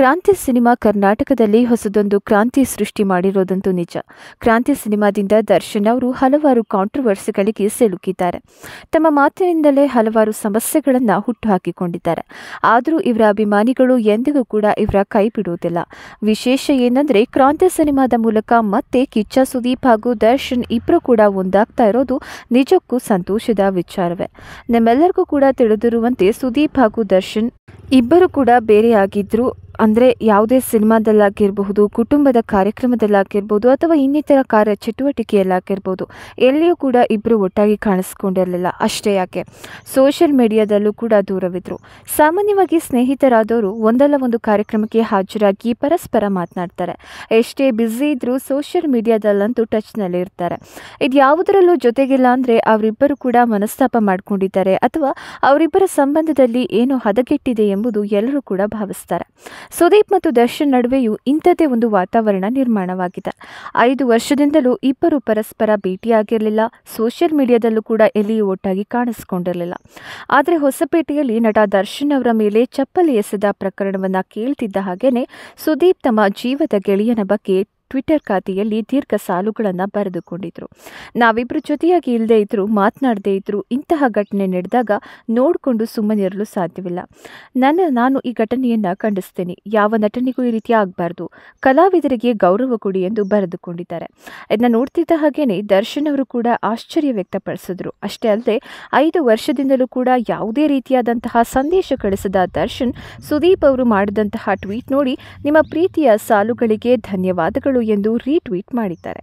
ಕ್ರಾಂತಿ ಸಿನಿಮಾ ಕರ್ನಾಟಕದಲ್ಲಿ ಹೊಸದೊಂದು ಕ್ರಾಂತಿ ಸೃಷ್ಟಿ ಮಾಡಿರೋದಂತೂ ನಿಜ ಕ್ರಾಂತಿ ಸಿನಿಮಾದಿಂದ ದರ್ಶನ್ ಅವರು ಹಲವಾರು ಕಾಂಟ್ರವರ್ಸಿಗಳಿಗೆ ಸಿಲುಕಿದ್ದಾರೆ ತಮ್ಮ ಮಾತಿನಿಂದಲೇ ಹಲವಾರು ಸಮಸ್ಯೆಗಳನ್ನು ಹುಟ್ಟುಹಾಕಿಕೊಂಡಿದ್ದಾರೆ ಆದರೂ ಇವರ ಅಭಿಮಾನಿಗಳು ಎಂದಿಗೂ ಕೂಡ ಇವರ ಕೈ ಬಿಡುವುದಿಲ್ಲ ವಿಶೇಷ ಏನಂದರೆ ಕ್ರಾಂತಿ ಸಿನಿಮಾದ ಮೂಲಕ ಮತ್ತೆ ಕಿಚ್ಚ ಸುದೀಪ್ ಹಾಗೂ ದರ್ಶನ್ ಇಬ್ಬರು ಕೂಡ ಒಂದಾಗ್ತಾ ಇರೋದು ನಿಜಕ್ಕೂ ಸಂತೋಷದ ವಿಚಾರವೇ ನಮ್ಮೆಲ್ಲರಿಗೂ ಕೂಡ ತಿಳಿದಿರುವಂತೆ ಸುದೀಪ್ ಹಾಗೂ ದರ್ಶನ್ ಇಬ್ಬರು ಕೂಡ ಬೇರೆಯಾಗಿದ್ದರು ಅಂದರೆ ಯಾವುದೇ ಸಿನಿಮಾದಲ್ಲಾಗಿರಬಹುದು ಕುಟುಂಬದ ಕಾರ್ಯಕ್ರಮದಲ್ಲಾಗಿರ್ಬೋದು ಅಥವಾ ಇನ್ನಿತರ ಕಾರ್ಯ ಚಟುವಟಿಕೆಯಲ್ಲಾಗಿರ್ಬೋದು ಎಲ್ಲಿಯೂ ಕೂಡ ಇಬ್ಬರು ಒಟ್ಟಾಗಿ ಕಾಣಿಸ್ಕೊಂಡಿರಲಿಲ್ಲ ಅಷ್ಟೇ ಯಾಕೆ ಸೋಷಿಯಲ್ ಮೀಡಿಯಾದಲ್ಲೂ ಕೂಡ ದೂರವಿದ್ರು ಸಾಮಾನ್ಯವಾಗಿ ಸ್ನೇಹಿತರಾದವರು ಒಂದಲ್ಲ ಒಂದು ಕಾರ್ಯಕ್ರಮಕ್ಕೆ ಹಾಜರಾಗಿ ಪರಸ್ಪರ ಮಾತನಾಡ್ತಾರೆ ಎಷ್ಟೇ ಬ್ಯುಸಿ ಇದ್ದರೂ ಸೋಷಿಯಲ್ ಮೀಡಿಯಾದಲ್ಲಂತೂ ಟಚ್ನಲ್ಲಿ ಇರ್ತಾರೆ ಇದು ಯಾವುದರಲ್ಲೂ ಜೊತೆಗಿಲ್ಲ ಅಂದರೆ ಅವರಿಬ್ಬರು ಕೂಡ ಮನಸ್ತಾಪ ಮಾಡಿಕೊಂಡಿದ್ದಾರೆ ಅಥವಾ ಅವರಿಬ್ಬರ ಸಂಬಂಧದಲ್ಲಿ ಏನು ಹದಗೆಟ್ಟಿದೆ ಎಂಬುದು ಎಲ್ಲರೂ ಕೂಡ ಭಾವಿಸ್ತಾರೆ ಸುದೀಪ್ ಮತ್ತು ದರ್ಶನ್ ನಡುವೆಯೂ ಇಂಥದ್ದೇ ಒಂದು ವಾತಾವರಣ ನಿರ್ಮಾಣವಾಗಿದೆ ಐದು ವರ್ಷದಿಂದಲೂ ಇಬ್ಬರು ಪರಸ್ಪರ ಭೇಟಿಯಾಗಿರಲಿಲ್ಲ ಸೋಷಿಯಲ್ ಮೀಡಿಯಾದಲ್ಲೂ ಕೂಡ ಎಲ್ಲಿಯೂ ಒಟ್ಟಾಗಿ ಕಾಣಿಸಿಕೊಂಡಿರಲಿಲ್ಲ ಆದರೆ ಹೊಸಪೇಟೆಯಲ್ಲಿ ನಟ ದರ್ಶನ್ ಅವರ ಮೇಲೆ ಚಪ್ಪಲಿ ಎಸೆದ ಪ್ರಕರಣವನ್ನು ಕೇಳ್ತಿದ್ದ ಹಾಗೇನೆ ಸುದೀಪ್ ತಮ್ಮ ಜೀವದ ಗೆಳೆಯನ ಬಗ್ಗೆ ಟ್ವಿಟರ್ ಖಾತೆಯಲ್ಲಿ ದೀರ್ಘ ಸಾಲುಗಳನ್ನು ಬರೆದುಕೊಂಡಿದ್ರು ನಾವಿಬ್ಬರು ಜೊತೆಯಾಗಿ ಇಲ್ಲದೆ ಇದ್ರು ಮಾತನಾಡದೇ ಇದ್ರು ಇಂತಹ ಘಟನೆ ನಡೆದಾಗ ನೋಡಿಕೊಂಡು ಸುಮ್ಮನಿರಲು ಸಾಧ್ಯವಿಲ್ಲ ನನ್ನ ನಾನು ಈ ಘಟನೆಯನ್ನು ಖಂಡಿಸ್ತೇನೆ ಯಾವ ನಟನೆಗೂ ಈ ರೀತಿ ಆಗಬಾರ್ದು ಕಲಾವಿದರಿಗೆ ಗೌರವ ಕೊಡಿ ಎಂದು ಬರೆದುಕೊಂಡಿದ್ದಾರೆ ಇದನ್ನ ನೋಡ್ತಿದ್ದ ಹಾಗೇನೆ ದರ್ಶನ್ ಅವರು ಕೂಡ ಆಶ್ಚರ್ಯ ವ್ಯಕ್ತಪಡಿಸಿದ್ರು ಅಷ್ಟೇ ಅಲ್ಲದೆ ಐದು ವರ್ಷದಿಂದಲೂ ಕೂಡ ಯಾವುದೇ ರೀತಿಯಾದಂತಹ ಸಂದೇಶ ಕಳಿಸದ ದರ್ಶನ್ ಸುದೀಪ್ ಅವರು ಮಾಡಿದಂತಹ ಟ್ವೀಟ್ ನೋಡಿ ನಿಮ್ಮ ಪ್ರೀತಿಯ ಸಾಲುಗಳಿಗೆ ಧನ್ಯವಾದಗಳು ಎಂದು ರೀಟ್ವೀಟ್ ಮಾಡಿದ್ದಾರೆ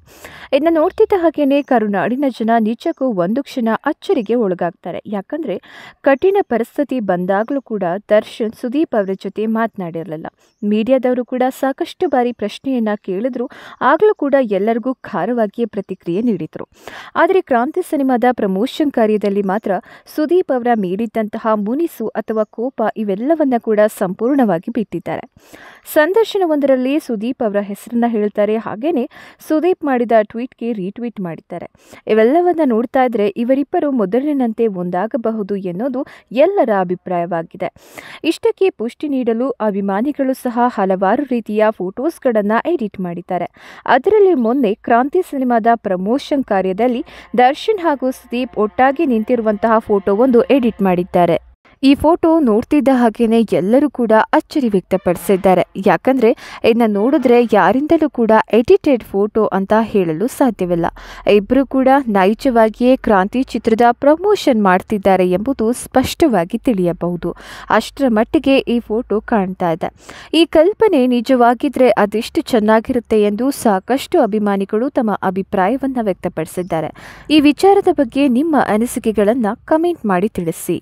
ಇದನ್ನು ನೋಡ್ತಿದ್ದ ಹಾಗೆಯೇ ಕರುನಾಡಿನ ಜನ ನಿಜಕ್ಕೂ ಒಂದು ಕ್ಷಣ ಅಚ್ಚರಿಗೆ ಒಳಗಾಗ್ತಾರೆ ಯಾಕಂದರೆ ಕಠಿಣ ಪರಿಸ್ಥಿತಿ ಬಂದಾಗಲೂ ಕೂಡ ದರ್ಶನ್ ಸುದೀಪ್ ಅವರ ಜೊತೆ ಮಾತನಾಡಿರಲಿಲ್ಲ ಮೀಡಿಯಾದವರು ಕೂಡ ಸಾಕಷ್ಟು ಬಾರಿ ಪ್ರಶ್ನೆಯನ್ನ ಕೇಳಿದ್ರು ಆಗಲೂ ಕೂಡ ಎಲ್ಲರಿಗೂ ಖಾರವಾಗಿಯೇ ಪ್ರತಿಕ್ರಿಯೆ ನೀಡಿದ್ರು ಆದರೆ ಕ್ರಾಂತಿ ಸಿನಿಮಾದ ಪ್ರಮೋಷನ್ ಕಾರ್ಯದಲ್ಲಿ ಮಾತ್ರ ಸುದೀಪ್ ಅವರ ಮೇಲಿದ್ದಂತಹ ಮುನಿಸು ಅಥವಾ ಕೋಪ ಇವೆಲ್ಲವನ್ನ ಕೂಡ ಸಂಪೂರ್ಣವಾಗಿ ಬಿಟ್ಟಿದ್ದಾರೆ ಸಂದರ್ಶನವೊಂದರಲ್ಲಿ ಸುದೀಪ್ ಅವರ ಹೆಸರನ್ನ ಹೇಳ್ತಾರೆ ಮಾಡಿದ್ದಾರೆ ಹಾಗೆಯೇ ಸುದೀಪ್ ಮಾಡಿದ ಟ್ವೀಟ್ಗೆ ರೀಟ್ವೀಟ್ ಮಾಡಿದ್ದಾರೆ ಇವೆಲ್ಲವನ್ನ ನೋಡ್ತಾ ಇದ್ದರೆ ಇವರಿಬ್ಬರು ಮೊದಲಿನಂತೆ ಒಂದಾಗಬಹುದು ಎನ್ನುವುದು ಎಲ್ಲರ ಅಭಿಪ್ರಾಯವಾಗಿದೆ ಇಷ್ಟಕ್ಕೆ ಪುಷ್ಟಿ ನೀಡಲು ಅಭಿಮಾನಿಗಳು ಸಹ ಹಲವಾರು ರೀತಿಯ ಫೋಟೋಸ್ಗಳನ್ನು ಎಡಿಟ್ ಮಾಡಿದ್ದಾರೆ ಅದರಲ್ಲಿ ಮೊನ್ನೆ ಕ್ರಾಂತಿ ಸಿನಿಮಾದ ಪ್ರಮೋಷನ್ ಕಾರ್ಯದಲ್ಲಿ ದರ್ಶನ್ ಹಾಗೂ ಸುದೀಪ್ ಒಟ್ಟಾಗಿ ನಿಂತಿರುವಂತಹ ಫೋಟೋವೊಂದು ಎಡಿಟ್ ಮಾಡಿದ್ದಾರೆ ಈ ಫೋಟೋ ನೋಡ್ತಿದ್ದ ಹಾಗೆಯೇ ಎಲ್ಲರೂ ಕೂಡ ಅಚ್ಚರಿ ವ್ಯಕ್ತಪಡಿಸಿದ್ದಾರೆ ಯಾಕಂದ್ರೆ ಇದನ್ನ ನೋಡಿದ್ರೆ ಯಾರಿಂದಲೂ ಕೂಡ ಎಡಿಟೆಡ್ ಫೋಟೋ ಅಂತ ಹೇಳಲು ಸಾಧ್ಯವಿಲ್ಲ ಇಬ್ಬರು ಕೂಡ ನೈಜವಾಗಿಯೇ ಕ್ರಾಂತಿ ಚಿತ್ರದ ಪ್ರಮೋಷನ್ ಮಾಡ್ತಿದ್ದಾರೆ ಎಂಬುದು ಸ್ಪಷ್ಟವಾಗಿ ತಿಳಿಯಬಹುದು ಅಷ್ಟರ ಮಟ್ಟಿಗೆ ಈ ಫೋಟೋ ಕಾಣ್ತಾ ಇದೆ ಈ ಕಲ್ಪನೆ ನಿಜವಾಗಿದ್ರೆ ಅದೆಷ್ಟು ಚೆನ್ನಾಗಿರುತ್ತೆ ಎಂದು ಸಾಕಷ್ಟು ಅಭಿಮಾನಿಗಳು ತಮ್ಮ ಅಭಿಪ್ರಾಯವನ್ನು ವ್ಯಕ್ತಪಡಿಸಿದ್ದಾರೆ ಈ ವಿಚಾರದ ಬಗ್ಗೆ ನಿಮ್ಮ ಅನಿಸಿಕೆಗಳನ್ನು ಕಮೆಂಟ್ ಮಾಡಿ ತಿಳಿಸಿ